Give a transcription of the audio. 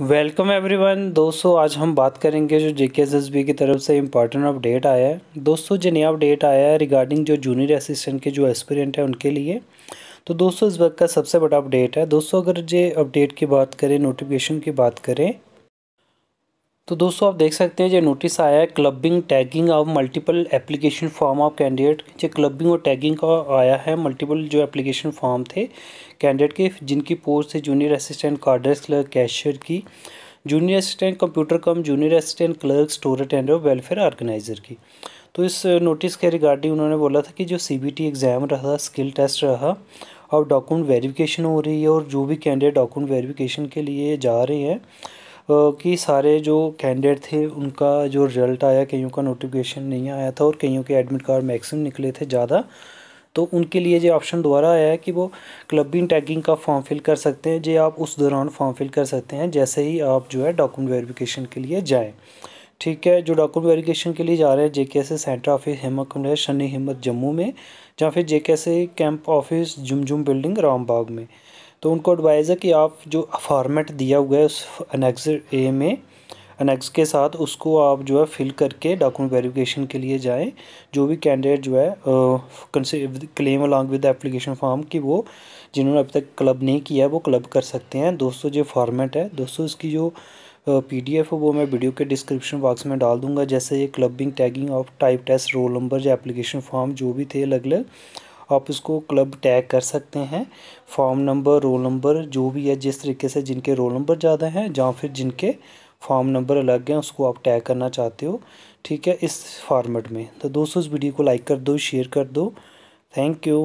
welcome everyone दोस्तों आज हम बात करेंगे जो जे के की तरफ से इम्पॉर्टेंट अपडेट आया है दोस्तों जो नया अपडेट आया है रिगार्डिंग जो जूनियर असिस्टेंट के जो एस्पिरेंट हैं उनके लिए तो दोस्तों इस वक्त का सबसे बड़ा अपडेट है दोस्तों अगर जे अपडेट की बात करें नोटिफिकेशन की बात करें तो दोस्तों आप देख सकते हैं जो नोटिस आया है clubbing tagging of multiple application form of candidate जो क्लबिंग और टैगिंग का आया है मल्टीपल जो एप्लीकेशन फॉर्म थे कैंडिडेट के जिनकी पोस्ट थे junior assistant cadres clerk cashier की junior assistant computer cum junior assistant clerk store attender और वेलफेयर ऑर्गेनाइजर की तो इस नोटिस के रिगार्डिंग उन्होंने बोला था कि जो सी एग्ज़ाम रहा स्किल टेस्ट रहा और डॉक्यूमेंट वेरिफिकेशन हो रही है और जो भी कैंडिडेट डॉक्यूमेंट वेरिफिकेशन के लिए जा रहे हैं कि सारे जो कैंडिडेट थे उनका जो रिज़ल्ट आया कईयों का नोटिफिकेशन नहीं आया था और कईयों के एडमिट कार्ड मैक्सिमम निकले थे ज़्यादा तो उनके लिए जो ऑप्शन दोबारा आया है कि वो क्लबिंग टैगिंग का फॉर्म फिल कर सकते हैं जो आप उस दौरान फॉर्म फिल कर सकते हैं जैसे ही आप जो है डॉक्यूमेंट वेरिफिकेशन के लिए जाएँ ठीक है जो डॉक्यूमेंट वेरिफिकेशन के लिए जा रहे हैं जे के सेंटर ऑफिस हिम्मत कमरा शनि हिम्मत जम्मू में या फिर J K S camp office Jhumjhum building Rambagh में तो उनको एडवाइज़ है कि आप जो फॉर्मेट दिया हुआ है उस अनेक्स ए में अनेक्स के साथ उसको आप जो है फिल करके डॉक्यूमेंट वेरिफिकेशन के लिए जाएं जो भी कैंडिडेट जो है claim along with application form कि वो जिन्होंने अभी तक क्लब नहीं किया है वो क्लब कर सकते हैं दोस्तों जो फॉर्मेट है दोस्तों इसकी जो पी डी एफ वो मैं वीडियो के डिस्क्रिप्शन बॉक्स में डाल दूंगा जैसे ये clubbing tagging of type test roll number या एप्लीकेशन फॉर्म जो भी थे अलग अलग आप उसको क्लब टैग कर सकते हैं फॉर्म नंबर रोल नंबर जो भी है जिस तरीके से जिनके रोल नंबर ज़्यादा हैं या फिर जिनके फॉर्म नंबर अलग हैं उसको आप टैग करना चाहते हो ठीक है इस फॉर्मेट में तो दोस्तों इस वीडियो को लाइक कर दो शेयर कर दो थैंक यू